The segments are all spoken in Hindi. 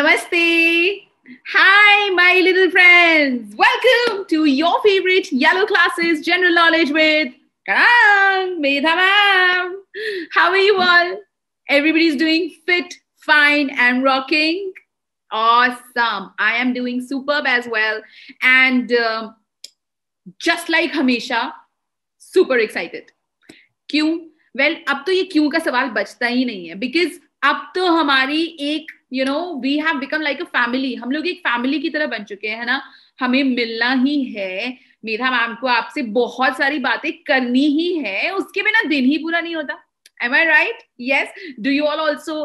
Namaste. Hi, my little friends. Welcome to your favorite Yellow Classes General Knowledge with Karan, Medha Ma'am. How are you all? Everybody's doing fit, fine, and rocking. Awesome. I am doing superb as well. And um, just like Hamesha, super excited. Why? well, अब तो ये क्यों का सवाल बचता ही नहीं है बिकॉज अब तो हमारी एक you know we have become like a family हम लोग एक फैमिली की तरह बन चुके हैं ना हमें मिलना ही है मेधा मैम को आपसे बहुत सारी बातें करनी ही है उसके बिना दिन ही पूरा नहीं होता am I right yes do you all also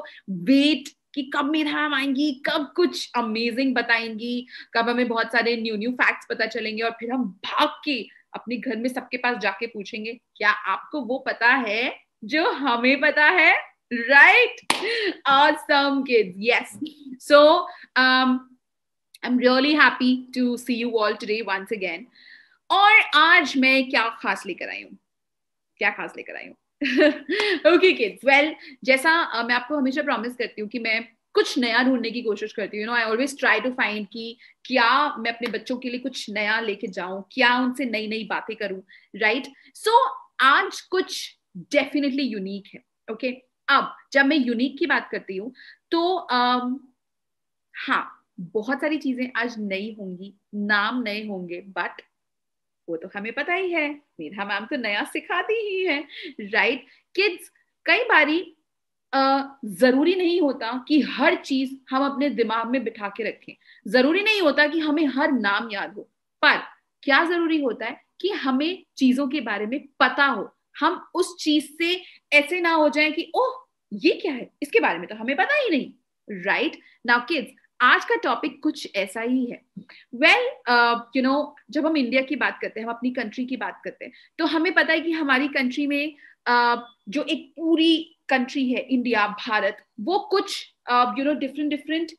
wait कि कब मेरा मैम आएंगी कब कुछ अमेजिंग बताएंगी कब हमें बहुत सारे न्यू न्यू फैक्ट्स पता चलेंगे और फिर हम भाग के अपने घर में सबके पास जाके पूछेंगे क्या आपको वो पता है जो हमें पता है right awesome kids yes so um i'm really happy to see you all today once again और आज मैं क्या खास लेकर आई हूँ क्या खास लेकर आई हूँ ओके किड्स वेल जैसा uh, मैं आपको हमेशा प्रॉमिस करती हूँ कि मैं कुछ नया ढूंढने की कोशिश करती हूँ no I always try to find कि क्या मैं अपने बच्चों के लिए कुछ नया लेके जाऊं क्या उनसे नई नई बातें करूं राइट right? सो so, आज कुछ डेफिनेटली यूनिक है ओके okay? अब जब मैं यूनिक की बात करती हूँ तो अम, हाँ बहुत सारी चीजें आज नई होंगी नाम नए होंगे बट वो तो हमें पता ही है मेरा मैम तो नया सिखाती ही है राइट किड्स कई बारी जरूरी नहीं होता कि हर चीज हम अपने दिमाग में बिठा के रखें जरूरी नहीं होता कि हमें हर नाम याद हो पर क्या जरूरी होता है कि हमें चीजों के बारे में पता हो हम उस चीज से ऐसे ना हो जाए कि ओह ये क्या है इसके बारे में तो हमें पता ही नहीं राइट नाउ किड्स आज का टॉपिक कुछ ऐसा ही है वेल यू नो जब हम इंडिया की बात करते हैं हम अपनी कंट्री की बात करते हैं तो हमें पता है कि हमारी कंट्री में uh, जो एक पूरी कंट्री है इंडिया भारत वो कुछ यू नो डिफरेंट डिफरेंट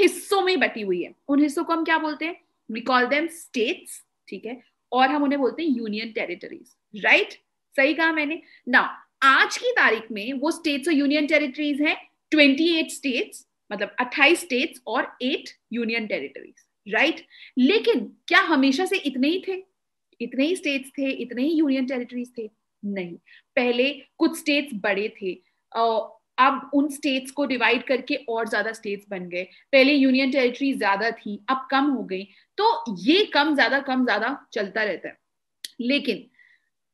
हिस्सों में बटी हुई है उन हिस्सों को हम क्या बोलते हैं वी कॉल देम स्टेट्स ठीक है और हम उन्हें बोलते हैं यूनियन टेरिटरीज राइट right? सही कहा मैंने ना आज की तारीख में वो स्टेट्स और यूनियन टेरिटरीज हैं 28 स्टेट्स मतलब 28 स्टेट्स और 8 यूनियन टेरिटरीज राइट लेकिन क्या हमेशा से इतने ही थे इतने ही स्टेट्स थे इतने ही यूनियन टेरिटरीज थे नहीं पहले कुछ स्टेट्स बड़े थे अब उन स्टेट्स को डिवाइड करके और ज्यादा स्टेट्स बन गए पहले यूनियन टेरिटरी ज्यादा थी अब कम हो गई तो ये कम ज्यादा कम ज्यादा चलता रहता है लेकिन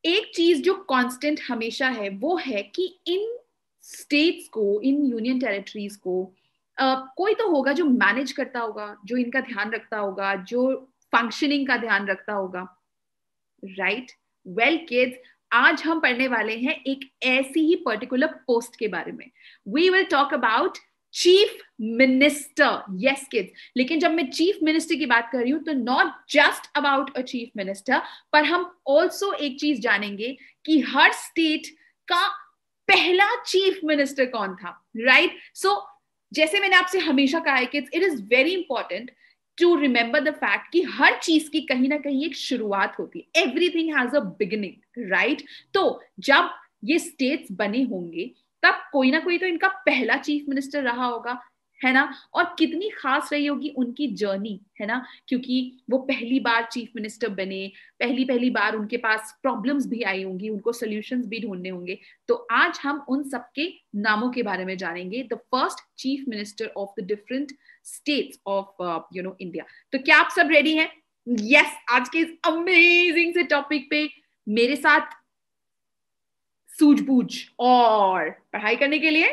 एक चीज जो कांस्टेंट हमेशा है वो है कि इन स्टेट्स को इन यूनियन टेरिटरीज को Uh, कोई तो होगा जो मैनेज करता होगा जो इनका ध्यान रखता होगा जो फंक्शनिंग का ध्यान रखता होगा राइट वेल किड्स आज हम पढ़ने वाले हैं एक ऐसी ही पर्टिकुलर पोस्ट के बारे में we will talk about chief minister yes kids लेकिन जब मैं चीफ मिनिस्टर की बात कर रही हूं तो not just about a chief minister पर हम ऑल्सो एक चीज जानेंगे कि हर स्टेट का पहला चीफ मिनिस्टर कौन था राइट right? सो so, जैसे मैंने आपसे हमेशा कहा है कि it is very important to remember the fact कि हर चीज की कहीं ना कहीं एक शुरुआत होती है everything has a beginning right तो जब ये स्टेट्स बने होंगे तब कोई ना कोई तो इनका पहला चीफ मिनिस्टर रहा होगा है ना और कितनी खास रही होगी उनकी जर्नी है ना क्योंकि वो पहली बार चीफ मिनिस्टर बने पहली पहली बार उनके पास प्रॉब्लम्स भी आई होंगी उनको सोल्यूशन भी ढूंढने होंगे तो आज हम उन सबके नामों के बारे में जानेंगे the first chief minister of the different states of you know India तो क्या आप सब रेडी हैं यस yes, आज के इस अमेजिंग से टॉपिक पे मेरे साथ सूझबूझ और पढ़ाई करने के लिए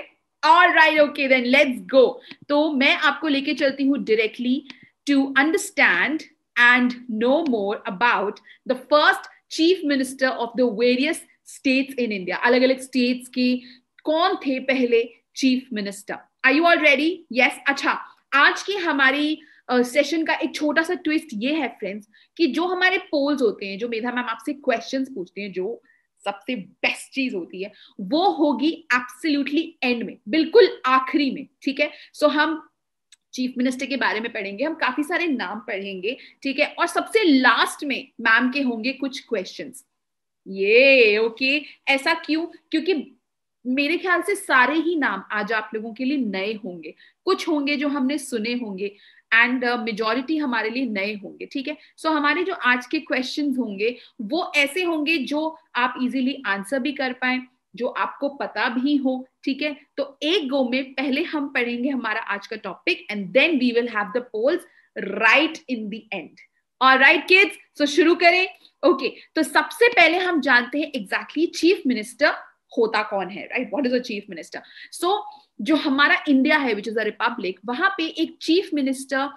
और right okay then let's go तो मैं आपको लेके चलती हूँ directly to understand and know more about the first chief minister of the various states in India अलग अलग स्टेट्स के कौन थे पहले chief minister I you all ready yes अच्छा आज की हमारी सेशन uh, का एक छोटा सा ट्विस्ट ये है फ्रेंड्स कि जो हमारे पोल्स होते हैं जो मेधा मैम आपसे क्वेश्चंस पूछते हैं जो सबसे बेस्ट चीज होती है वो होगी एब्सोल्युटली एंड में बिल्कुल आखिरी में ठीक है सो so, हम चीफ मिनिस्टर के बारे में पढ़ेंगे हम काफी सारे नाम पढ़ेंगे ठीक है और सबसे लास्ट में मैम के होंगे कुछ क्वेश्चन ये ओके ऐसा क्यों क्योंकि मेरे ख्याल से सारे ही नाम आज आप लोगों के लिए नए होंगे कुछ होंगे जो हमने सुने होंगे एंड मेजोरिटी uh, हमारे लिए नए होंगे ठीक है सो so, हमारे जो आज के क्वेश्चन होंगे वो ऐसे होंगे जो आप इजीली आंसर भी कर पाए जो आपको पता भी हो ठीक है तो एक गो में पहले हम पढ़ेंगे हमारा आज का topic and then we will have the polls right in the end और राइट किड्स सो शुरू करें ओके okay, तो सबसे पहले हम जानते हैं एग्जैक्टली चीफ मिनिस्टर होता कौन है right what is a chief minister so जो हमारा इंडिया है विच इज अ रिपब्लिक वहां पे एक चीफ मिनिस्टर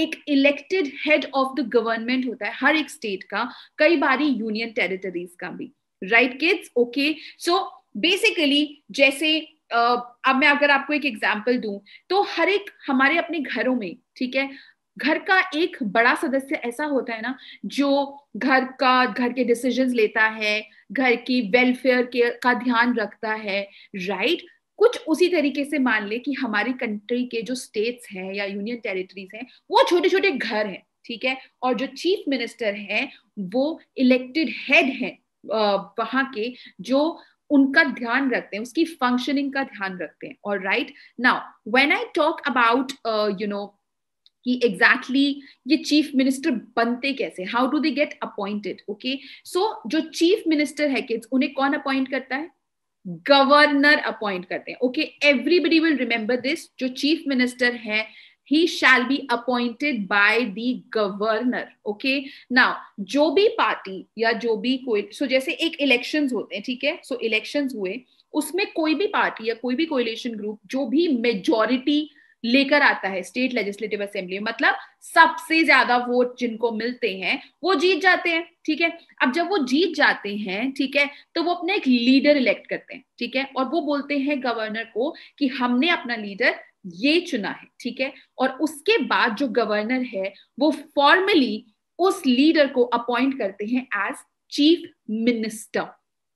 एक elected head of the government होता है हर एक स्टेट का कई बारी यूनियन टेरिटरीज का भी right kids okay so basically जैसे uh, अब मैं अगर आपको एक एग्जाम्पल दू तो हर एक हमारे अपने घरों में ठीक है घर का एक बड़ा सदस्य ऐसा होता है ना जो घर का घर के डिसीजन लेता है घर की वेलफेयर के का ध्यान रखता है राइट right? कुछ उसी तरीके से मान ले कि हमारी कंट्री के जो स्टेट्स हैं या यूनियन टेरिटरीज हैं वो छोटे छोटे घर हैं ठीक है और जो चीफ मिनिस्टर हैं वो इलेक्टेड हेड हैं वहां के जो उनका ध्यान रखते हैं उसकी फंक्शनिंग का ध्यान रखते हैं और right now when I talk about you know कि एग्जैक्टली exactly ये चीफ मिनिस्टर बनते कैसे how do they get appointed okay so जो चीफ मिनिस्टर है किड्स उन्हें कौन अपॉइंट करता है गवर्नर अपॉइंट करते हैं okay everybody will remember this जो चीफ मिनिस्टर है ही shall be appointed by the governor okay now जो भी पार्टी या जो भी कोई सो so जैसे एक इलेक्शन होते हैं ठीक है सो so इलेक्शन हुए उसमें कोई भी पार्टी या कोई भी कोइलेशन ग्रुप जो भी मेजोरिटी लेकर आता है स्टेट लेजिस्लेटिव असेंबली मतलब सबसे ज्यादा वोट जिनको मिलते हैं वो जीत जाते हैं ठीक है अब जब वो जीत जाते हैं ठीक है तो वो अपने एक लीडर इलेक्ट करते हैं ठीक है और वो बोलते हैं गवर्नर को कि हमने अपना लीडर ये चुना है ठीक है और उसके बाद जो गवर्नर है वो फॉर्मली उस लीडर को अपॉइंट करते हैं एज चीफ मिनिस्टर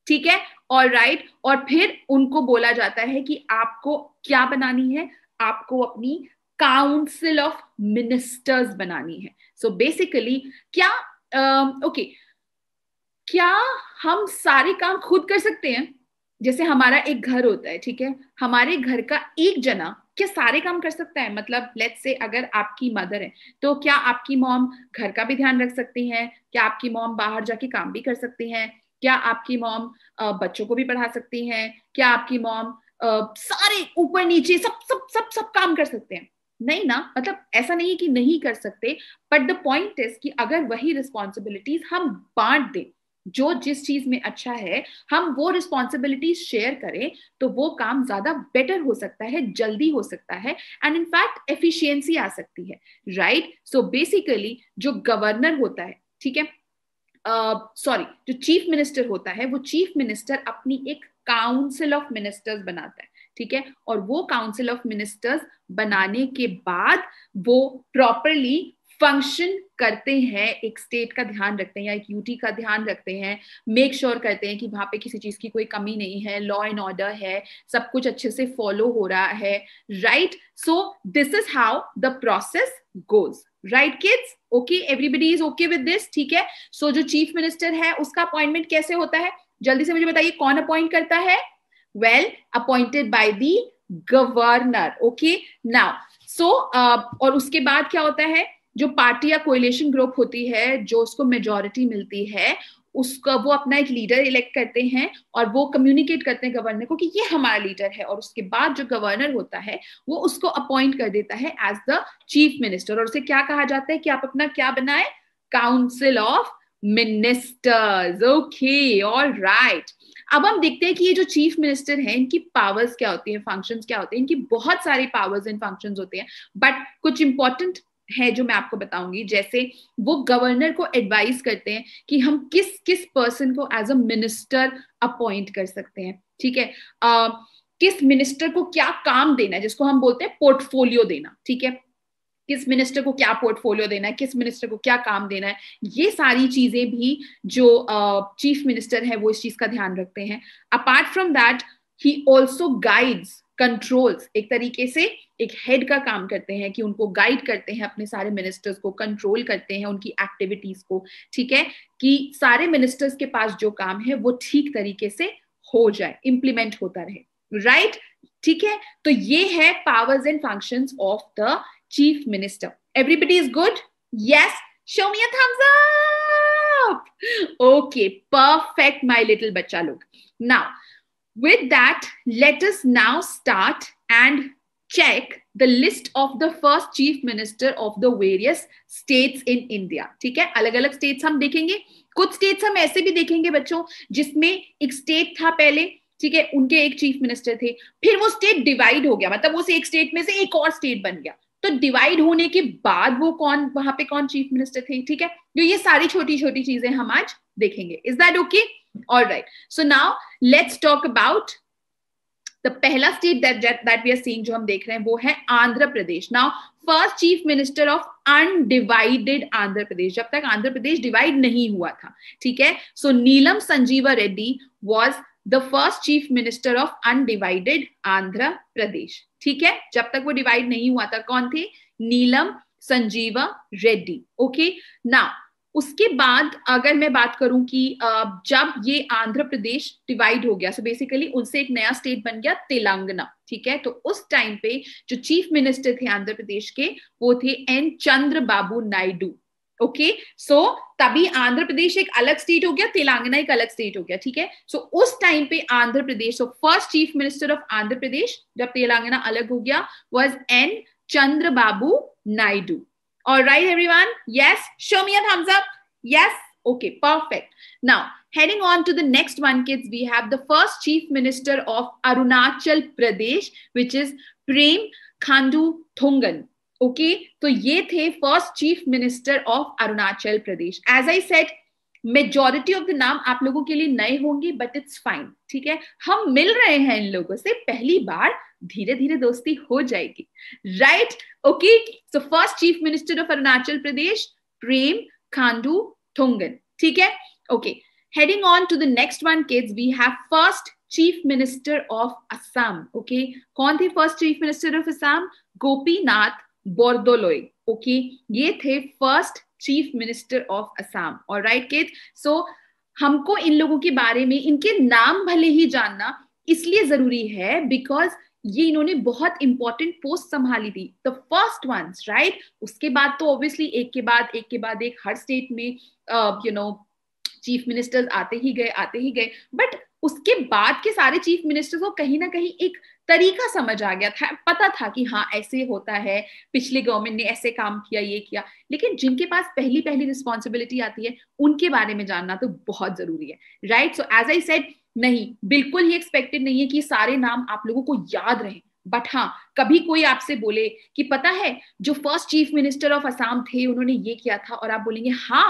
ठीक है और राइट right? और फिर उनको बोला जाता है कि आपको क्या बनानी है आपको अपनी काउंसिल ऑफ मिनिस्टर्स बनानी है सो so बेसिकली क्या ओके uh, okay, क्या हम सारे काम खुद कर सकते हैं जैसे हमारा एक घर होता है ठीक है हमारे घर का एक जना क्या सारे काम कर सकता है मतलब लेट्स से अगर आपकी मदर है तो क्या आपकी मॉम घर का भी ध्यान रख सकती है क्या आपकी मॉम बाहर जाके काम भी कर सकती है क्या आपकी मॉम बच्चों को भी पढ़ा सकती है क्या आपकी मॉम सारे ऊपर नीचे सब सब सब सब काम कर सकते हैं नहीं ना मतलब ऐसा नहीं है कि नहीं कर सकते बट द पॉइंट इज कि अगर वही रिस्पॉन्सिबिलिटीज हम बांट दें जो जिस चीज में अच्छा है हम वो रिस्पॉन्सिबिलिटीज शेयर करें तो वो काम ज्यादा बेटर हो सकता है जल्दी हो सकता है एंड इनफैक्ट एफिशिएंसी आ सकती है राइट सो बेसिकली जो गवर्नर होता है ठीक है सॉरी uh, जो चीफ मिनिस्टर होता है वो चीफ मिनिस्टर अपनी एक काउंसिल ऑफ मिनिस्टर्स बनाता है ठीक है और वो काउंसिल ऑफ मिनिस्टर्स बनाने के बाद वो प्रॉपरली फंक्शन करते हैं एक स्टेट का ध्यान रखते हैं या एक यूटी का ध्यान रखते हैं मेक श्योर sure करते हैं कि वहां पे किसी चीज़ की कोई कमी नहीं है लॉ एंड ऑर्डर है सब कुछ अच्छे से फॉलो हो रहा है right so this is how the process goes right kids okay everybody is okay with this ठीक है सो so, जो चीफ मिनिस्टर है उसका अपॉइंटमेंट कैसे होता है जल्दी से मुझे बताइए कौन अपॉइंट करता है well appointed by the governor okay now so और उसके बाद क्या होता है जो पार्टी या कोलेशन ग्रुप होती है जो उसको मेजोरिटी मिलती है उसका वो अपना एक लीडर इलेक्ट करते हैं और वो कम्युनिकेट करते हैं गवर्नर को कि ये हमारा लीडर है और उसके बाद जो गवर्नर होता है वो उसको अपॉइंट कर देता है एज द चीफ मिनिस्टर और उसे क्या कहा जाता है कि आप अपना क्या बनाए council of ministers okay all right अब हम देखते हैं कि ये जो चीफ मिनिस्टर हैं इनकी पावर्स क्या होती हैं फंक्शंस क्या होते हैं इनकी बहुत सारी पावर्स एंड फंक्शंस होते हैं बट कुछ इंपॉर्टेंट है जो मैं आपको बताऊंगी जैसे वो गवर्नर को एडवाइस करते हैं कि हम किस किस पर्सन को एज अ मिनिस्टर अपॉइंट कर सकते हैं ठीक है uh, किस मिनिस्टर को क्या काम देना है जिसको हम बोलते हैं पोर्टफोलियो देना ठीक है किस मिनिस्टर को क्या पोर्टफोलियो देना है किस मिनिस्टर को क्या काम देना है ये सारी चीजें भी जो चीफ मिनिस्टर है वो इस चीज का ध्यान रखते हैं apart from that he also guides controls एक तरीके से एक हेड का काम करते हैं कि उनको गाइड करते हैं अपने सारे मिनिस्टर्स को कंट्रोल करते हैं उनकी एक्टिविटीज को ठीक है कि सारे मिनिस्टर्स के पास जो काम है वो ठीक तरीके से हो जाए इंप्लीमेंट होता रहे राइट right? ठीक है तो ये है powers and functions of the chief minister. Everybody is good? Yes. Show me a thumbs up. Okay, perfect, my little bacha log Now, with that, let us now start and check the list of the first chief minister of the various states in India. theek hai alag alag states hum dekhenge kuch states hum aise bhi dekhenge bachcho jisme ek state tha pehle ठीक है उनके एक चीफ मिनिस्टर थे फिर वो स्टेट डिवाइड हो गया मतलब उस एक स्टेट में से एक और स्टेट बन गया तो डिवाइड होने के बाद वो कौन वहां पे कौन चीफ मिनिस्टर थे ठीक है जो ये सारी छोटी छोटी चीजें हम आज देखेंगे is that okay all right so now let's talk about the पहला state that we are seeing जो हम देख रहे हैं वो है Andhra Pradesh now first chief minister of undivided Andhra Pradesh जब तक आंध्र प्रदेश डिवाइड नहीं हुआ था ठीक है so Neelam Sanjiva Reddy was the first chief minister of undivided Andhra Pradesh ठीक है जब तक वो डिवाइड नहीं हुआ था कौन थे नीलम संजीव रेड्डी ओके ना उसके बाद अगर मैं बात करूं कि जब ये आंध्र प्रदेश डिवाइड हो गया सो बेसिकली उनसे एक नया स्टेट बन गया तेलंगाना ठीक है तो उस टाइम पे जो चीफ मिनिस्टर थे आंध्र प्रदेश के वो थे N Chandra Babu Naidu okay so तभी आंध्र प्रदेश एक अलग स्टेट हो गया तेलंगाना एक अलग स्टेट हो गया ठीक है सो so, उस टाइम पे Andhra Pradesh so first chief minister of Andhra Pradesh जब तेलंगाना अलग हो गया was N Chandra Babu Naidu all right everyone yes Shomiya thumbs up yes okay perfect now heading on to the next one kids we have the first chief minister of arunachal pradesh which is prem khandu thongan okay तो ये थे first chief minister of Arunachal Pradesh as I said majority of the नाम आप लोगों के लिए नए होंगे बट इट्स फाइन ठीक है हम मिल रहे हैं इन लोगों से पहली बार धीरे धीरे दोस्ती हो जाएगी right okay so first chief minister of Arunachal Pradesh Prem Khandu Thungon ठीक है okay heading on to the next one kids we have first chief minister of Assam okay कौन थे first chief minister of Assam Gopinath Bordoloi okay ये थे first chief minister of Assam all right केत सो हमको इन लोगों के बारे में इनके नाम भले ही जानना इसलिए जरूरी है बिकॉज ये इन्होंने बहुत इंपॉर्टेंट पोस्ट संभाली थी द फर्स्ट वन राइट उसके बाद तो ऑब्वियसली एक के बाद एक के बाद एक हर स्टेट में यू नो चीफ मिनिस्टर्स आते ही गए आते ही गए बट उसके बाद के सारे चीफ मिनिस्टर्स को कहीं ना कहीं एक तरीका समझ आ गया था पता था कि हाँ ऐसे होता है पिछले गवर्नमेंट ने ऐसे काम किया ये किया लेकिन जिनके पास पहली पहली रिस्पॉन्सिबिलिटी आती है उनके बारे में जानना तो बहुत जरूरी है right so as I said नहीं बिल्कुल ही एक्सपेक्टेड नहीं है कि सारे नाम आप लोगों को याद रहे बट हाँ कभी कोई आपसे बोले कि पता है जो first chief minister of Assam थे उन्होंने ये किया था और आप बोलेंगे हाँ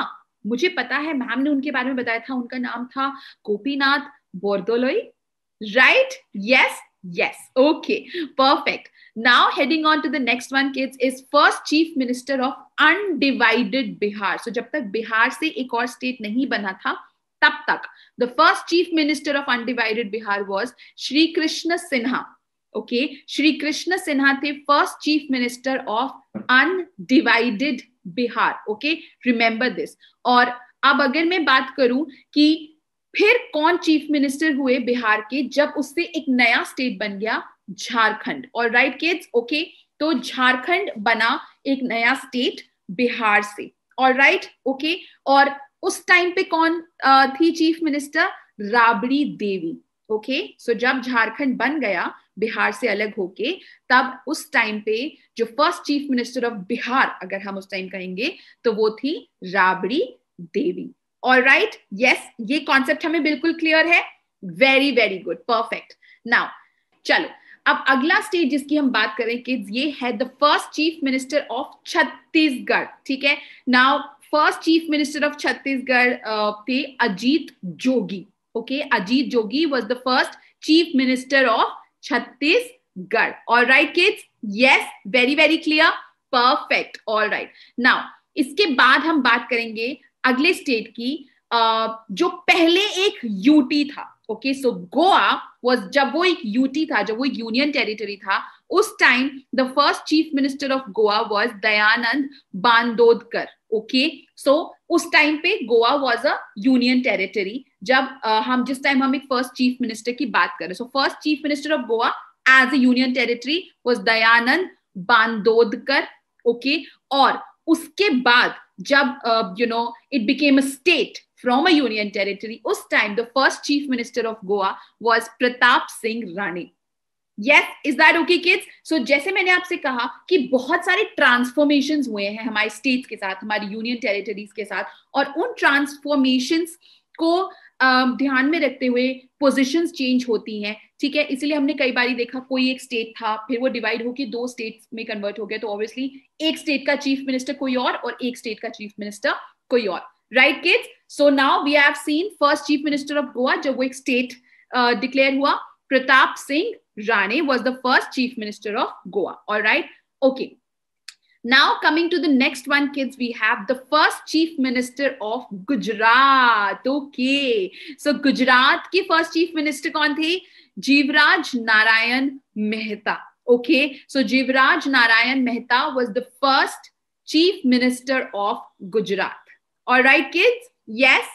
मुझे पता है मैम ने उनके बारे में बताया था उनका नाम था Gopinath Bordoloi right yes Yes. Okay. Perfect. Now heading on to the next one, kids, is first chief minister of undivided Bihar. So जब तक बिहार से एक और स्टेट नहीं बना था तब तक the first chief minister of undivided Bihar was Shri Krishna Sinha okay Shri Krishna Sinha थे first chief minister of undivided Bihar okay remember this और अब अगर मैं बात करूं कि फिर कौन चीफ मिनिस्टर हुए बिहार के जब उससे एक नया स्टेट बन गया झारखंड और राइट किड्स ओके तो झारखंड बना एक नया स्टेट बिहार से और राइट ओके और उस टाइम पे कौन थी chief minister Rabri Devi okay okay? So so, जब झारखंड बन गया बिहार से अलग होके तब उस टाइम पे जो first chief minister of Bihar अगर हम उस टाइम कहेंगे तो वो थी Rabri Devi all right yes ये कॉन्सेप्ट हमें बिल्कुल क्लियर है very very good perfect now चलो अब अगला स्टेज जिसकी हम बात करें कि ये है the first chief minister of Chhattisgarh ठीक है now first chief minister of Chhattisgarh थे Ajit Jogi okay okay? Ajit Jogi was the first chief minister of Chhattisgarh all right kids yes very very clear perfect all right now इसके बाद हम बात करेंगे अगले स्टेट की जो पहले एक यूटी था ओके सो गोवा वॉज जब वो एक यूटी था जब वो एक यूनियन टेरिटरी था उस time the first chief minister of Goa was Dayanand Bandodkar okay so उस टाइम पे Goa was a union territory जब uh, हम जिस टाइम हम एक फर्स्ट चीफ मिनिस्टर की बात करें so first chief minister of Goa as a union territory was Dayanand Bandodkar okay और उसके बाद जब you know it became a state from a union territory उस time the first chief minister of Goa was Pratap Singh rane yes is that okay kids so जैसे मैंने आपसे कहा कि बहुत सारे ट्रांसफॉर्मेशन हुए हैं हमारे स्टेट्स के साथ हमारी यूनियन टेरिटरीज के साथ और उन ट्रांसफॉर्मेशन को um, ध्यान में रखते हुए पोजिशन चेंज होती हैं ठीक है इसीलिए हमने कई बार देखा कोई एक स्टेट था फिर वो डिवाइड होकर दो स्टेट में कन्वर्ट हो गया तो ऑब्वियसली एक स्टेट का चीफ मिनिस्टर कोई और और एक स्टेट का चीफ मिनिस्टर कोई और right kids so now we have seen first chief minister of Goa जब वो एक स्टेट डिक्लेयर uh, हुआ Pratap Singh Rane was the first chief minister of Goa all right okay Now, coming to the next one, kids, we have the first chief minister of Gujarat. Okay. So, Gujarat ke first chief minister kaun the? Jivraj Narayan Mehta. Okay, so Jivraj Narayan Mehta was the first chief minister of Gujarat. All right, kids? Yes,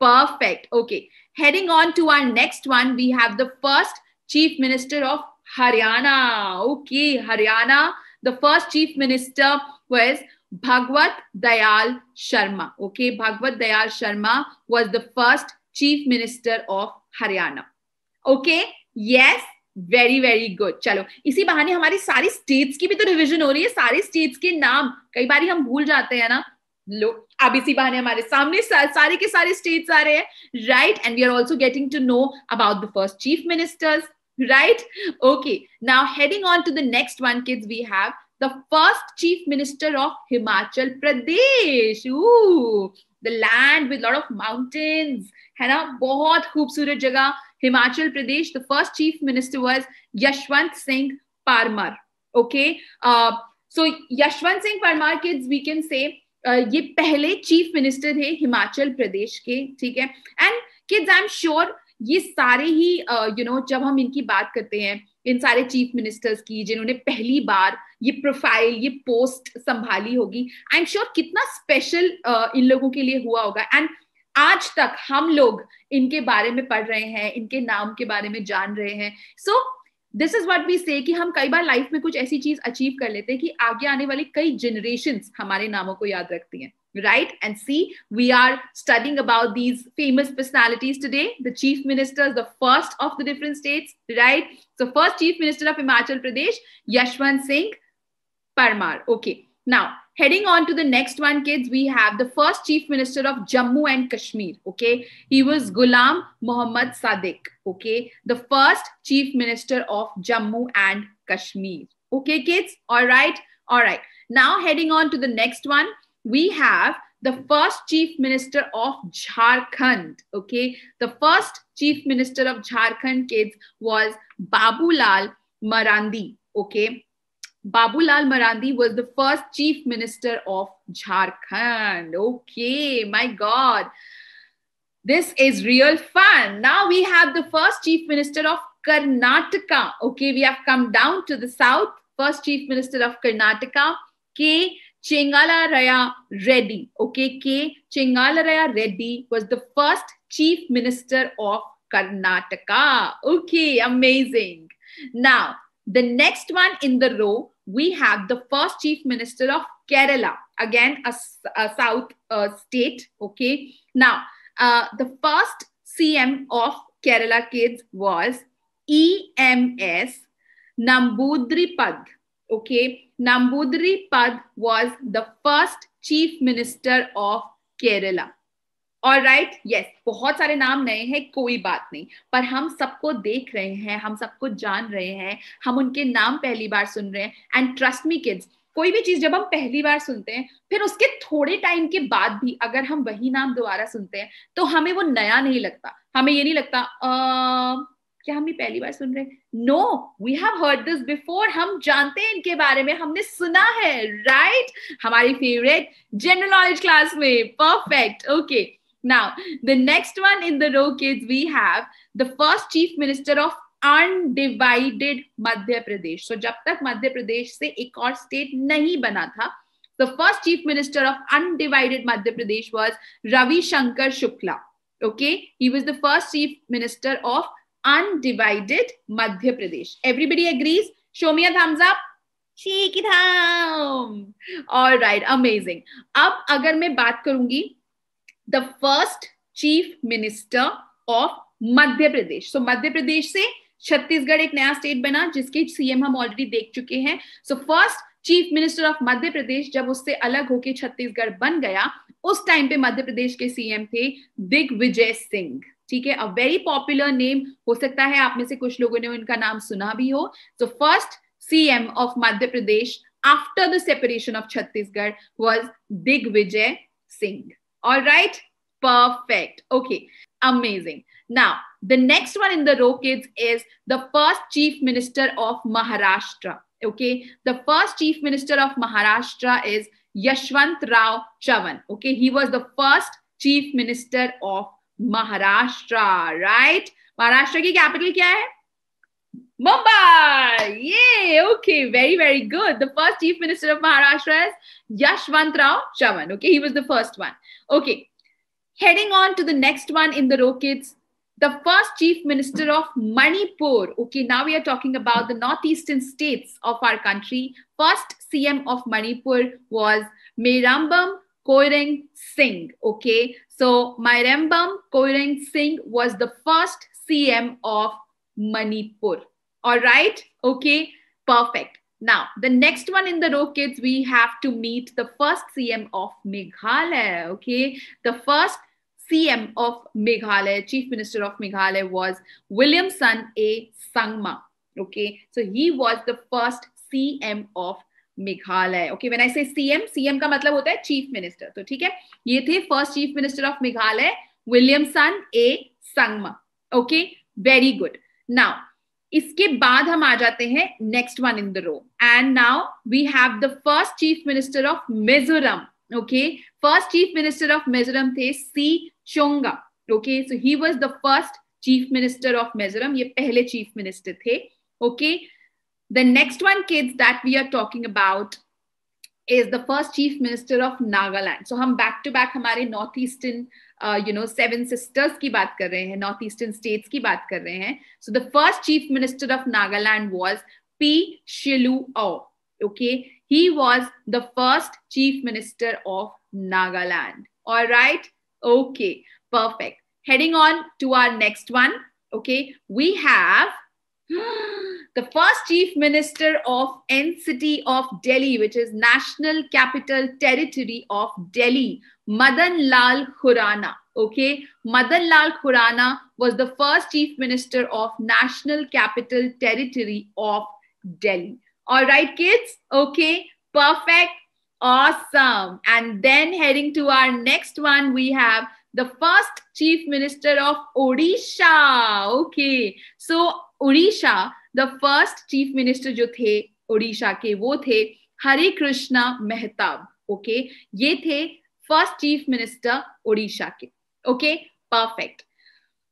perfect. Okay, heading on to our next one, we have the first chief minister of Haryana. Okay, Haryana. The first chief minister was Bhagwat Dayal Sharma. Okay, Bhagwat Dayal Sharma was the first chief minister of Haryana. Okay, yes, very very good चलो इसी बहाने हमारी सारी स्टेट्स की भी तो रिविजन हो रही है सारे स्टेट्स के नाम कई बार हम भूल जाते हैं ना लो अब इसी बहाने हमारे सामने सारे के सारे स्टेट्स आ रहे हैं right and we are also getting to know about the first chief ministers right okay now heading on to the next one kids we have the first chief minister of Himachal Pradesh the land with with of mountains है ना बहुत खूबसूरत जगह Himachal Pradesh the first chief minister was Yashwant Singh Parmar okay so Yashwant Singh Parmar kids we can say ये पहले चीफ मिनिस्टर थे हिमाचल प्रदेश के ठीक है and kids I am sure ये सारे ही you uh, know uh, uh, you know, जब हम इनकी बात करते हैं इन सारे चीफ मिनिस्टर्स की जिन्होंने पहली बार ये प्रोफाइल ये पोस्ट संभाली होगी आई एम श्योर कितना स्पेशल इन लोगों के लिए हुआ होगा एंड आज तक हम लोग इनके बारे में पढ़ रहे हैं इनके नाम के बारे में जान रहे हैं so this is what we say कि हम कई बार लाइफ में कुछ ऐसी चीज अचीव कर लेते हैं कि आगे आने वाली कई जनरेशन हमारे नामों को याद रखती हैं right? And see, we are studying about these famous personalities today, the chief ministers, the first of the different states, right? So first chief minister of Himachal Pradesh, Yashwant Singh Parmar. Okay, now heading on to the next one, kids, we have the first chief minister of Jammu and Kashmir, okay? He was Gulam Muhammad Sadiq, okay? The first chief minister of Jammu and Kashmir. Okay, kids? All right, all right. Now heading on to the next one we have the first chief minister of Jharkhand. Okay, the first chief minister of Jharkhand kids was Babulal Marandi. Okay, Babulal Marandi was the first chief minister of Jharkhand. Okay, my God. This is real fun. Now we have the first chief minister of Karnataka. Okay, we have come down to the south. First chief minister of Karnataka, K. Raya Reddy. Okay, K. Raya Reddy was the first chief minister of Karnataka. Okay, amazing. Now, the next one in the row, we have the first chief minister of Kerala. Again, a, a south uh, state. Okay, now, uh, the first CM of Kerala kids was EMS Nambudripad. Okay, Nambudri Pad was the first chief minister of Kerala. All right yes बहुत सारे नाम नए हैं कोई बात नहीं पर हम सबको देख रहे हैं हम सबको जान रहे हैं हम उनके नाम पहली बार सुन रहे हैं एंड ट्रस्ट मी किड्स कोई भी चीज जब हम पहली बार सुनते हैं फिर उसके थोड़े टाइम के बाद भी अगर हम वही नाम दोबारा सुनते हैं तो हमें वो नया नहीं लगता हमें ये नहीं लगता आ, क्या हम ये पहली बार सुन रहे हैं no we have heard this before हम जानते हैं इनके बारे में हमने सुना है राइट right? हमारी फेवरेट जनरल नॉलेज क्लास में perfect okay now the next one in the row kids we have the first chief minister of undivided Madhya Pradesh so जब तक मध्य प्रदेश से एक और स्टेट नहीं बना था the first chief minister of undivided Madhya Pradesh was Ravishankar Shukla okay he was the first chief minister of undivided Madhya Pradesh. Everybody agrees? Show me a thumbs up. ठीक धाम ऑल राइट अमेजिंग अब अगर मैं बात करूंगी the first chief minister of Madhya Pradesh. So Madhya Pradesh से छत्तीसगढ़ एक नया स्टेट बना जिसके सीएम हम ऑलरेडी देख चुके हैं so first chief minister of Madhya Pradesh जब उससे अलग होकर छत्तीसगढ़ बन गया उस टाइम पे मध्य प्रदेश के सीएम थे दिग्विजय सिंह ठीक है अ वेरी पॉपुलर नेम हो सकता है आप में से कुछ लोगों ने उनका नाम सुना भी हो so first C M of Madhya Pradesh after the separation of Chhattisgarh was Digvijaya Singh all right perfect okay amazing now the next one in the row kids is the first chief minister of Maharashtra okay the first chief minister of Maharashtra is Yashwant Rao Chavan okay he was the first chief minister of Maharashtra, right? Maharashtra capital? Capital क्या Mumbai. Yay. Okay. Very, very good. The first chief minister of Maharashtra is Yashwant Rao Chavan. Okay. He was the first one. Okay. Heading on to the next one in the row, kids. The first chief minister of Manipur. Okay. Now we are talking about the northeastern states of our country. First CM of Manipur was Merambam Koireng Singh. Okay, so my Myrembam Koireng Singh was the first CM of Manipur. All right, okay, perfect. Now, the next one in the row, kids, we have to meet the first CM of Meghalaya. Okay, the first CM of Meghalaya, Chief Minister of Meghalaya, was Williamson A. Sangma. Okay, so he was the first CM of Meghalaya okay when I say CM CM का मतलब होता है चीफ मिनिस्टर तो ठीक है ये थे first chief minister of Meghalaya Williamson A Sangma okay very good now इसके बाद हम आ जाते हैं next one in the row and now we have the first chief minister of Mizoram okay first chief minister of Mizoram थे C Chhunga okay so he was the first chief minister of Mizoram ये पहले चीफ मिनिस्टर थे okay okay? The next one, kids, that we are talking about is the first chief minister of Nagaland. So हम back to back हमारे north uh, you know seven sisters ki baat कर रहे states ki baat कर So the first chief minister of Nagaland was P. Shilu O. Okay, he was the first chief minister of Nagaland. All right, okay, perfect. Heading on to our next one. Okay, we have. the first chief minister of N City of Delhi, which is National Capital Territory of Delhi, Madan Lal Khurana. Okay, Madan Lal Khurana was the first chief minister of National Capital Territory of Delhi. All right, kids? Okay, perfect. Awesome. And then heading to our next one, we have the first chief minister of Odisha. Okay, so Orissa the first chief minister जो थे उड़ीसा के वो थे हरे कृष्णा मेहताब ओके okay? ये थे फर्स्ट चीफ मिनिस्टर उड़ीसा के ओके okay? परफेक्ट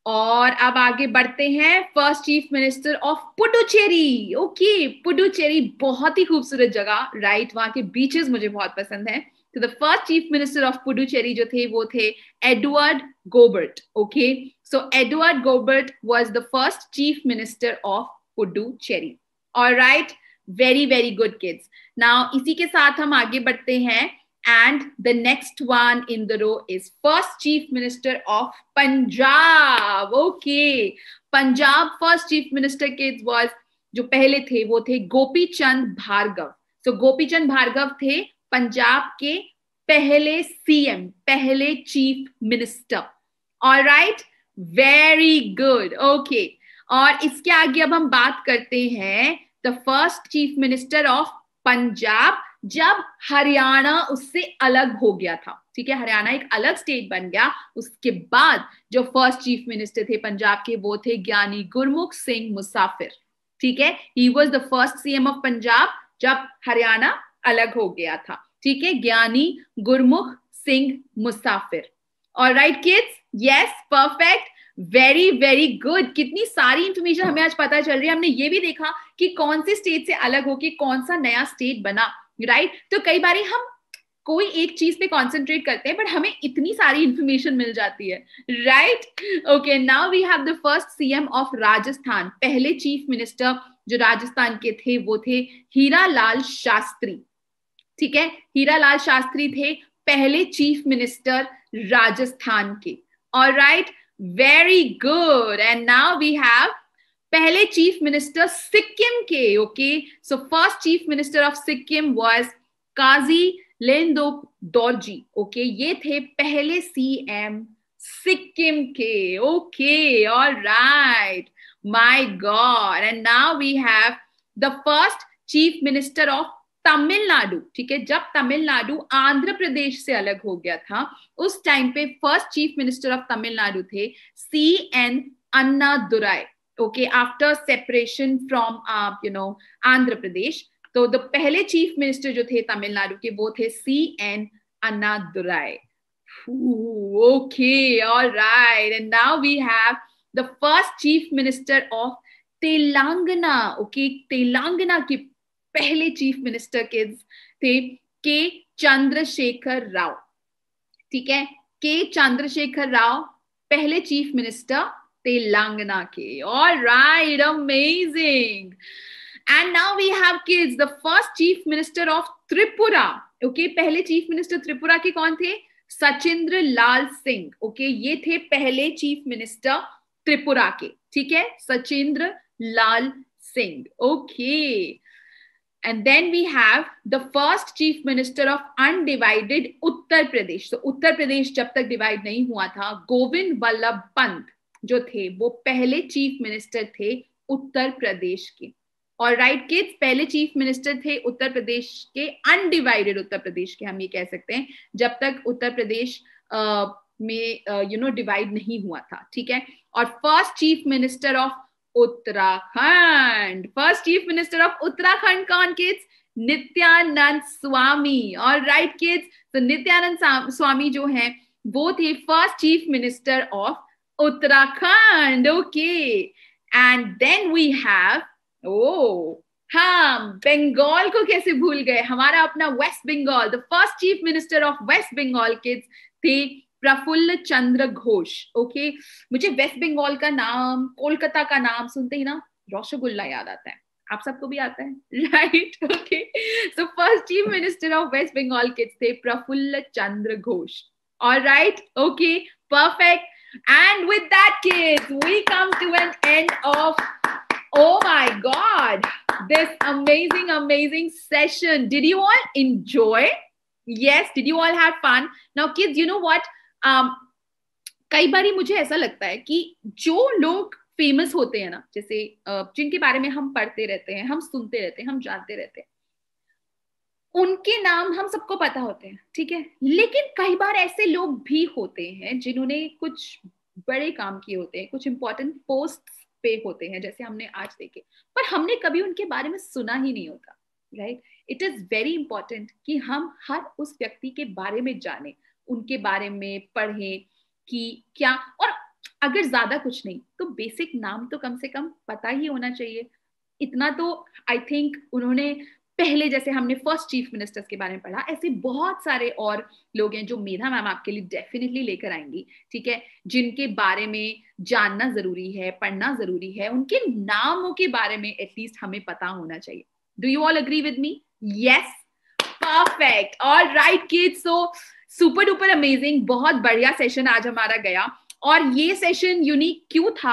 और अब आगे बढ़ते हैं first chief minister of Puducherry okay Puducherry बहुत ही खूबसूरत जगह राइट वहां के बीचेस मुझे बहुत पसंद है तो the first chief minister of Puducherry जो थे वो थे Edward Goubert okay okay? So Edward Gobert was the first chief minister of Puducherry. All right, very very good kids. Now इसी के साथ हम आगे बढ़ते हैं and the next one in the row is first chief minister of Punjab. Okay, Punjab first chief minister kids was जो पहले थे वो थे गोपी चंद भार्गव तो so, गोपी चंद भार्गव थे पंजाब के पहले सीएम पहले chief minister all right? Very good okay और इसके आगे अब हम बात करते हैं the first chief minister of Punjab जब हरियाणा उससे अलग हो गया था ठीक है हरियाणा एक अलग स्टेट बन गया उसके बाद जो फर्स्ट चीफ मिनिस्टर थे पंजाब के वो थे ज्ञानी गुरमुख सिंह मुसाफिर ठीक है he was the first CM of Punjab जब हरियाणा अलग हो गया था ठीक है ज्ञानी गुरमुख Singh Musafir all right kids yes perfect very very good कितनी सारी इंफॉर्मेशन हमें आज पता चल रही है हमने ये भी देखा कि कौन से स्टेट से अलग होके कौन सा नया स्टेट बना राइट right? तो कई बार हम कोई एक चीज पे कॉन्सेंट्रेट करते हैं बट हमें इतनी सारी इंफॉर्मेशन मिल जाती है right okay now we have the first CM of Rajasthan पहले चीफ मिनिस्टर जो राजस्थान के थे वो थे हीरा लाल शास्त्री ठीक है हीरा लाल शास्त्री थे पहले चीफ मिनिस्टर राजस्थान के All right, very good. And now we have Pehle Chief Minister Sikkim ke, okay? So first Chief Minister of Sikkim was Kazi Lendo Dorji, okay? ये थे पहले सीएम सिक्किम के, okay, all right. My God. And now we have the first Chief Minister of Tamil Nadu ठीक है जब तमिलनाडु आंध्र प्रदेश से अलग हो गया था उस टाइम पे first chief minister of Tamil Nadu थे C N Anna Durai okay after separation from you know Andhra Pradesh तो द पहले चीफ मिनिस्टर जो थे तमिलनाडु के वो थे C N Anna Durai okay all right and now we have the first chief minister of Telangana okay Telangana की पहले चीफ मिनिस्टर किड्स थे के चंद्रशेखर राव ठीक है के चंद्रशेखर राव पहले चीफ मिनिस्टर तेलंगाना के all right amazing and now we have kids the first chief minister of Tripura okay पहले चीफ मिनिस्टर त्रिपुरा के कौन थे सचिंद्र लाल सिंह ओके ये थे पहले चीफ मिनिस्टर त्रिपुरा के ठीक है Sachindra Lal Singh okay okay. And then we have the first chief minister of undivided Uttar Pradesh. So Uttar Pradesh जब तक divide नहीं हुआ था, गोविंद वल्लभ पंत जो थे वो पहले चीफ मिनिस्टर थे उत्तर प्रदेश के और राइट किड्स पहले चीफ मिनिस्टर थे उत्तर प्रदेश के अनडिवाइडेड उत्तर प्रदेश के हम ये कह सकते हैं जब तक उत्तर प्रदेश आ, में यू नो डिवाइड नहीं हुआ था ठीक है और first chief minister of Uttarakhand first chief minister of Uttarakhand कौन किड्स नित्यानंद स्वामी और राइट किड्स तो नित्यानंद स्वामी जो है वो थे first chief minister of Uttarakhand okay and then we have oh हाँ बंगाल को कैसे भूल गए हमारा अपना West Bengal the first chief minister of West Bengal kids थे प्रफुल्ल चंद्र घोष ओके मुझे वेस्ट बंगाल का नाम कोलकाता का नाम सुनते ही ना रोशगुल्ला याद आता है आप सबको भी आता है right okay so first chief minister of West Bengal के थे प्रफुल्ल चंद्र घोष और right okay perfect and with that case we come to an end of Oh my God, this amazing, amazing session. Did you all enjoy? Yes, did you all have fun? Now, kids, you know what? Um, कई बार मुझे ऐसा लगता है कि जो लोग फेमस होते हैं ना जैसे uh, जिनके बारे में हम पढ़ते रहते हैं हम सुनते रहते हैं हम जानते रहते हैं उनके नाम हम सबको पता होते हैं ठीक है लेकिन कई बार ऐसे लोग भी होते हैं जिन्होंने कुछ बड़े काम किए होते हैं कुछ इंपॉर्टेंट पोस्ट पे होते हैं जैसे हमने आज देखे पर हमने कभी उनके बारे में सुना ही नहीं होता right it is very important कि हम हर उस व्यक्ति के बारे में जाने उनके बारे में पढ़ें कि क्या और अगर ज्यादा कुछ नहीं तो बेसिक नाम तो कम से कम पता ही होना चाहिए इतना तो आई थिंक उन्होंने पहले जैसे हमने फर्स्ट चीफ मिनिस्टर्स के बारे में पढ़ा ऐसे बहुत सारे और लोग हैं जो मेधा मैम आपके लिए डेफिनेटली लेकर आएंगी ठीक है जिनके बारे में जानना जरूरी है पढ़ना जरूरी है उनके नामों के बारे में एटलीस्ट हमें पता होना चाहिए do you all agree with me yes perfect all right kids so super duper amazing बहुत बढ़िया सेशन आज हमारा गया और ये सेशन यूनिक क्यों था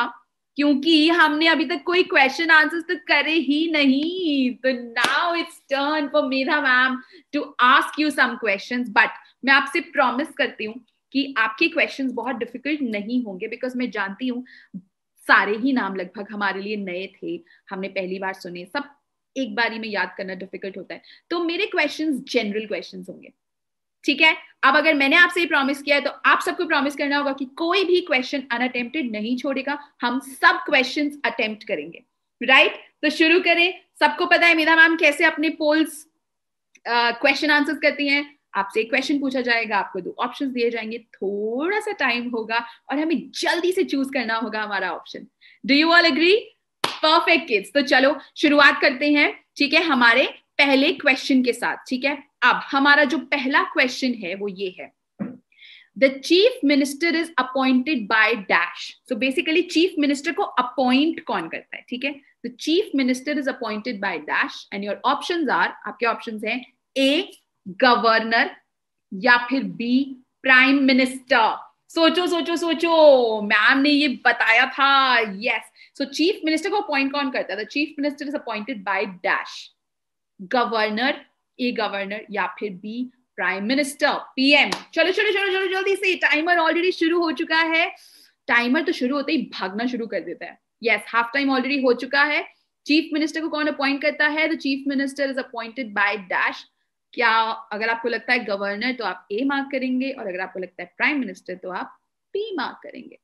क्योंकि हमने अभी तक कोई क्वेश्चन आंसर तो करे ही नहीं तो now it's turn for Medha ma'am to ask you some questions but मैं आपसे प्रॉमिस करती हूँ कि आपके क्वेश्चंस बहुत डिफिकल्ट नहीं होंगे बिकॉज मैं जानती हूँ सारे ही नाम लगभग हमारे लिए नए थे हमने पहली बार सुने सब एक बारी में याद करना डिफिकल्ट होता है तो मेरे क्वेश्चंस जनरल क्वेश्चंस होंगे ठीक है अब अगर मैंने आपसे ये प्रॉमिस किया है तो आप सबको प्रॉमिस करना होगा कि कोई भी क्वेश्चन अनअटेम्प्टेड नहीं छोड़ेगा हम सब क्वेश्चन अटेम्प्ट करेंगे राइट right? तो शुरू करें सबको पता है मीधा मैम कैसे अपने पोल्स क्वेश्चन आंसर करती हैं आपसे एक क्वेश्चन पूछा जाएगा आपको दो ऑप्शन दिए जाएंगे थोड़ा सा टाइम होगा और हमें जल्दी से चूज करना होगा हमारा option do you all agree perfect kids तो चलो शुरुआत करते हैं ठीक है हमारे पहले क्वेश्चन के साथ ठीक है अब हमारा जो पहला क्वेश्चन है वो ये है the chief minister is appointed by dash so basically chief minister को अपॉइंट कौन करता है ठीक है the chief minister is appointed by dash and your option are आपके ऑप्शन हैं ए गवर्नर या फिर बी प्राइम मिनिस्टर सोचो सोचो सोचो मैम ने ये बताया था यस सो चीफ मिनिस्टर को अपॉइंट कौन करता है the chief minister is appointed by dash governor a governor या फिर बी प्राइम मिनिस्टर पीएम चलो चलो चलो चलो जल्दी से टाइमर ऑलरेडी शुरू हो चुका है टाइमर तो शुरू होते ही भागना शुरू कर देता है यस हाफ टाइम ऑलरेडी हो चुका है चीफ मिनिस्टर को कौन अपॉइंट करता है the chief minister is appointed by dash क्या अगर आपको लगता है गवर्नर तो आप ए मार्क करेंगे और अगर आपको लगता है प्राइम मिनिस्टर तो आप पी मार्क करेंगे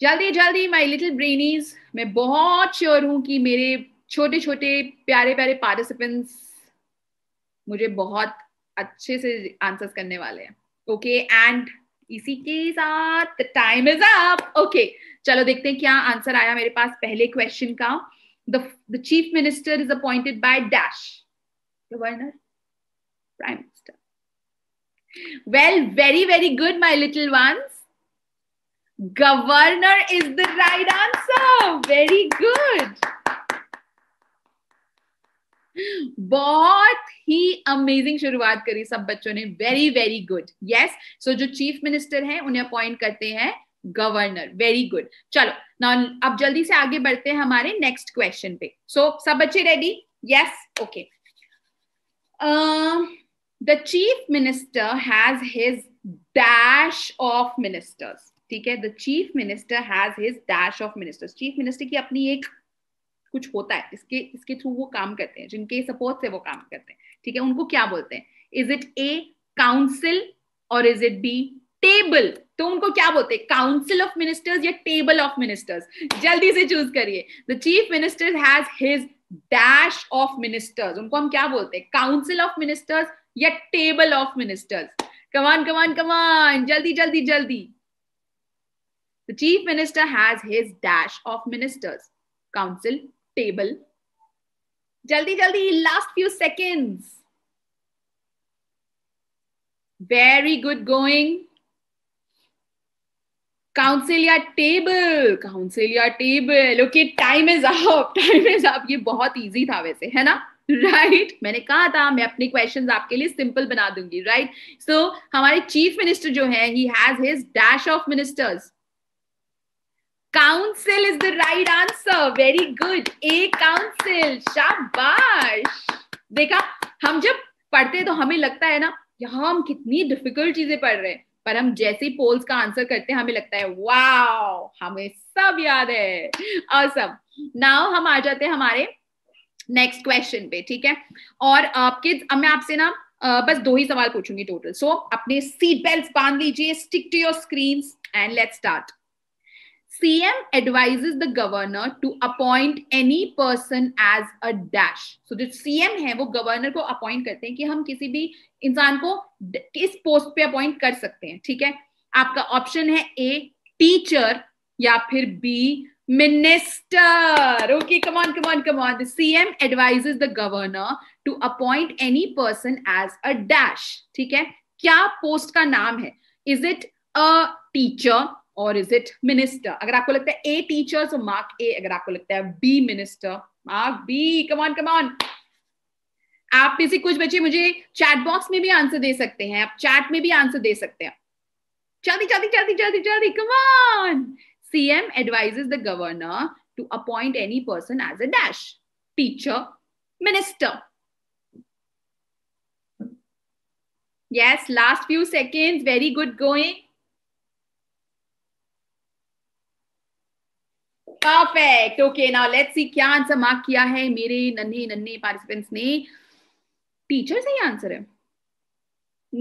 जल्दी जल्दी माय लिटिल ब्रेनीज मैं बहुत श्योर हूं कि मेरे छोटे छोटे प्यारे प्यारे पार्टिसिपेंट्स मुझे बहुत अच्छे से आंसर्स करने वाले हैं ओके एंड इसी के साथ टाइम इज अप ओके चलो देखते हैं क्या आंसर आया मेरे पास पहले क्वेश्चन का the the chief minister is appointed by dash governor prime minister well very very good my little ones governor is the right answer very good बहुत ही अमेजिंग शुरुआत करी सब बच्चों ने very very good yes so जो चीफ मिनिस्टर हैं उन्हें अपॉइंट करते हैं गवर्नर वेरी गुड चलो ना अब जल्दी से आगे बढ़ते हैं हमारे नेक्स्ट क्वेश्चन पे सो so, सब बच्चे ready yes okay the chief minister has his dash of ministers ठीक है the chief minister has his dash of ministers chief minister की अपनी एक कुछ होता है इसके इसके थ्रू वो काम करते हैं जिनके सपोर्ट से वो काम करते हैं ठीक है उनको क्या बोलते हैं इज इट ए काउंसिल और इज इट बी टेबल तो उनको क्या बोलते हैं काउंसिल ऑफ मिनिस्टर्स या टेबल ऑफ मिनिस्टर्स जल्दी से चूज करिए the chief minister has his dash of ministers उनको हम क्या बोलते हैं काउंसिल ऑफ मिनिस्टर्स या table of ministers come on come on come on जल्दी जल्दी जल्दी the chief minister has his dash of ministers council table jaldi jaldi last few seconds very good going council या टेबल काउंसिल या table okay time is up time is up ये बहुत इजी था वैसे है ना राइट right? मैंने कहा था मैं अपने क्वेश्चंस आपके लिए सिंपल बना दूंगी राइट right? सो so, हमारे चीफ मिनिस्टर जो है ही has his dash of ministers council is the right answer very good a council शाबाश देखा हम जब पढ़ते हैं तो हमें लगता है ना यहाँ हम कितनी डिफिकल्ट चीजें पढ़ रहे हैं पर हम जैसे ही पोल्स का आंसर करते हैं हमें लगता है वाओ हमें सब याद है और सब नाउ हम आ जाते हैं हमारे नेक्स्ट क्वेश्चन पे ठीक है और आपके अब मैं आपसे ना बस दो ही सवाल पूछूंगी टोटल सो so, अपने सीट बेल्ट बांध लीजिए stick to your screen and let start CM advises the governor to appoint any person as a dash. So जो CM है वो governor को appoint करते हैं कि हम किसी भी इंसान को इस post पे appoint कर सकते हैं ठीक है आपका option है A teacher या फिर B minister okay come on come on come on the cm advises the governor to appoint any person as a dash theek hai kya post ka naam hai is it a teacher और इज इट मिनिस्टर अगर आपको लगता है ए टीचर तो मार्क ए अगर आपको लगता है B minister mark B come on come on आप में से कुछ बच्चे मुझे चैट बॉक्स में भी आंसर दे सकते हैं आप चैट में भी आंसर दे सकते हैं चलती चलती चलती चलती चलती come on M advise the governor to appoint any person as a dash teacher minister yes last few second very good going perfect okay now let's see क्या आंसर मार्क किया है मेरे नन्हे नन्हे पार्टिसिपेंट्स ने टीचर से ही आंसर है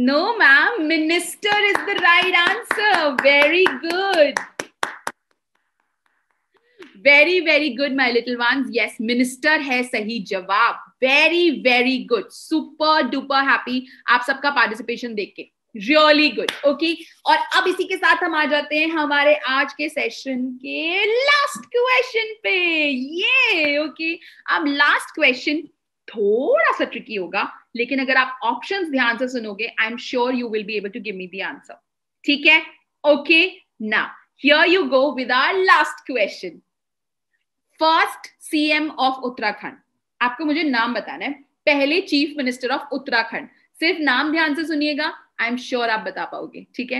no ma'am minister is the right answer very good very very good my little one yes minister है सही जवाब very very good super duper happy आप सबका पार्टिसिपेशन देख के रियली गुड ओके और अब इसी के साथ हम आ जाते हैं हमारे आज के सेशन के लास्ट क्वेश्चन पे ये ओके अब लास्ट क्वेश्चन थोड़ा सा ट्रिकी होगा लेकिन अगर आप ऑप्शंस ध्यान से सुनोगे I am sure you will be able to give me the answer ठीक है ओके ना here you go with our last question first CM of Uttarakhand आपको मुझे नाम बताना है पहले चीफ मिनिस्टर ऑफ उत्तराखंड सिर्फ नाम ध्यान से सुनिएगा आई एम श्योर आप बता पाओगे ठीक है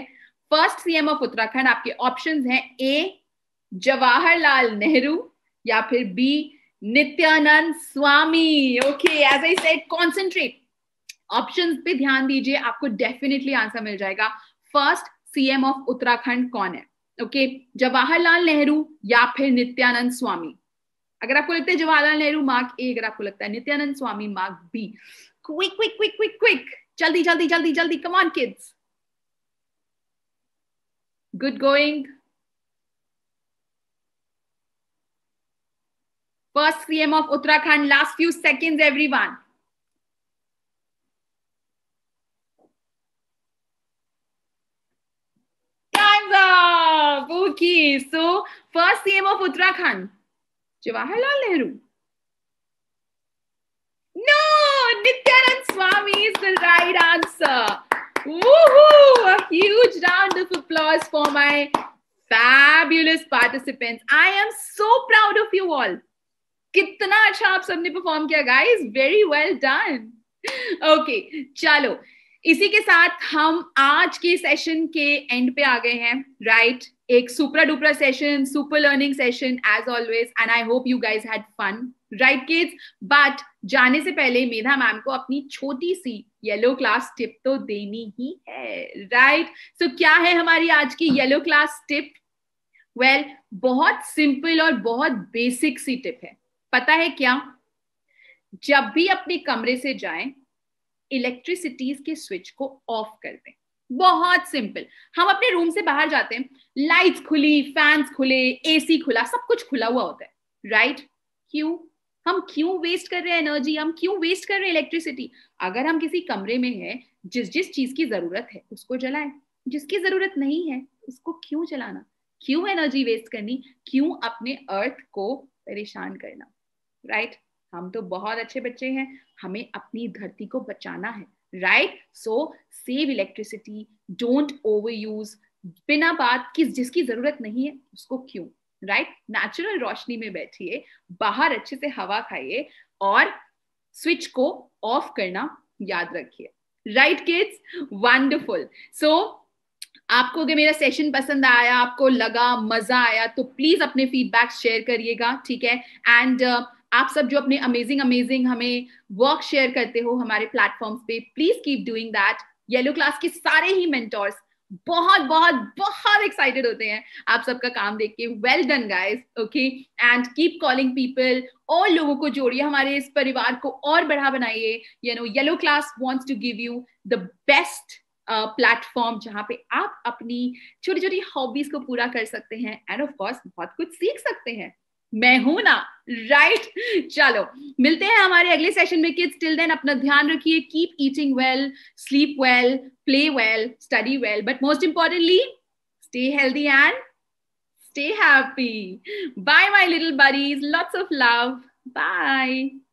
फर्स्ट सीएम ऑफ उत्तराखंड आपके ऑप्शन हैं ए जवाहरलाल नेहरू या फिर B Nityanand Swami okay as I said concentrate options पे ध्यान दीजिए आपको डेफिनेटली आंसर मिल जाएगा फर्स्ट सीएम ऑफ उत्तराखंड कौन है ओके okay, जवाहरलाल नेहरू या फिर नित्यानंद स्वामी अगर आपको लगता है जवाहरलाल नेहरू मार्क ए अगर आपको लगता है Nityanand Swami mark B quick quick quick quick quick जल्दी जल्दी जल्दी जल्दी come on kids good going. First CM of Uttarakhand, last few seconds, everyone. Time's up! Okay, so first CM of Uttarakhand, Jawaharlal Nehru. No, Nityanand Swami is the right answer. Woohoo! A huge round of applause for my fabulous participants. I am so proud of you all. कितना अच्छा आप सबने परफॉर्म किया guys very well done okay चलो इसी के साथ हम आज के सेशन के एंड पे आ गए हैं राइट right? एक super duper session super learning session as always and I hope you guys had fun right kids but जाने से पहले मेधा मैम को अपनी छोटी सी येलो क्लास टिप तो देनी ही है राइट right? सो so, क्या है हमारी आज की येलो क्लास टिप वेल बहुत सिंपल और बहुत बेसिक सी टिप है पता है क्या जब भी अपने कमरे से जाएं इलेक्ट्रिसिटी के स्विच को ऑफ कर दें बहुत सिंपल हम अपने रूम से बाहर जाते हैं लाइट्स खुली फैंस खुले एसी खुला सब कुछ खुला हुआ होता है राइट right? क्यों हम क्यों वेस्ट कर रहे हैं एनर्जी हम क्यों वेस्ट कर रहे हैं इलेक्ट्रिसिटी अगर हम किसी कमरे में हैं जिस जिस चीज की जरूरत है उसको जलाएं जिसकी जरूरत नहीं है उसको क्यों जलाना क्यों एनर्जी वेस्ट करनी क्यों अपने अर्थ को परेशान करना राइट right? हम तो बहुत अच्छे बच्चे हैं हमें अपनी धरती को बचाना है right so save electricity don't overuse बिना बात किस जिसकी जरूरत नहीं है उसको क्यों राइट नेचुरल रोशनी में बैठिए बाहर अच्छे से हवा खाइए और स्विच को ऑफ करना याद रखिए राइट किड्स वंडरफुल सो आपको अगर मेरा सेशन पसंद आया आपको लगा मजा आया तो प्लीज अपने फीडबैक शेयर करिएगा ठीक है एंड uh, आप सब जो अपने अमेजिंग अमेजिंग हमें वर्क शेयर करते हो हमारे प्लेटफॉर्म्स पे please keep doing that Yellow Class के सारे ही मेंटोर्स बहुत बहुत बहुत एक्साइटेड होते हैं आप सबका काम देख के well done guys okay and keep calling people और लोगों को जोड़िए हमारे इस परिवार को और बढ़ा बनाइए you know Yellow Class wants to give you the best platform जहां पे आप अपनी छोटी छोटी हॉबीज को पूरा कर सकते हैं एंड ऑफ कोर्स बहुत कुछ सीख सकते हैं मैं हूं ना राइट right? चलो मिलते हैं हमारे अगले सेशन में किड्स टिल देन अपना ध्यान रखिए keep eating well sleep well play well study well but most importantly stay healthy and stay happy bye my little berries lots of love bye